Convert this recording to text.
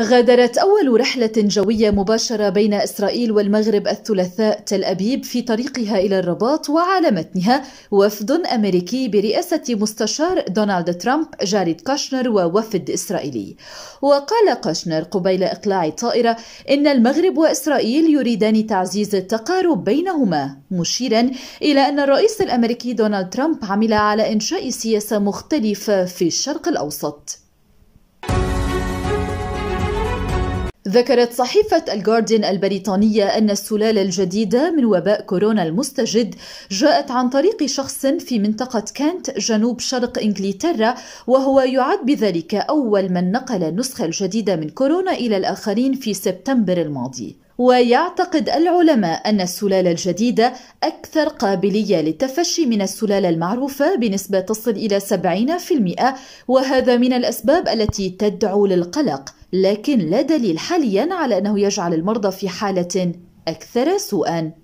غادرت أول رحلة جوية مباشرة بين إسرائيل والمغرب الثلاثاء تل أبيب في طريقها إلى الرباط وعلى متنها وفد أمريكي برئاسة مستشار دونالد ترامب جاريد كاشنر ووفد إسرائيلي وقال كاشنر قبيل إقلاع الطائرة إن المغرب وإسرائيل يريدان تعزيز التقارب بينهما مشيرا إلى أن الرئيس الأمريكي دونالد ترامب عمل على إنشاء سياسة مختلفة في الشرق الأوسط ذكرت صحيفة الجاردين البريطانية أن السلالة الجديدة من وباء كورونا المستجد جاءت عن طريق شخص في منطقة كانت جنوب شرق إنجلترا وهو يعد بذلك أول من نقل النسخة الجديدة من كورونا إلى الآخرين في سبتمبر الماضي ويعتقد العلماء أن السلالة الجديدة أكثر قابلية للتفشي من السلالة المعروفة بنسبة تصل إلى 70% وهذا من الأسباب التي تدعو للقلق لكن لا دليل حاليا على أنه يجعل المرضى في حالة أكثر سوءا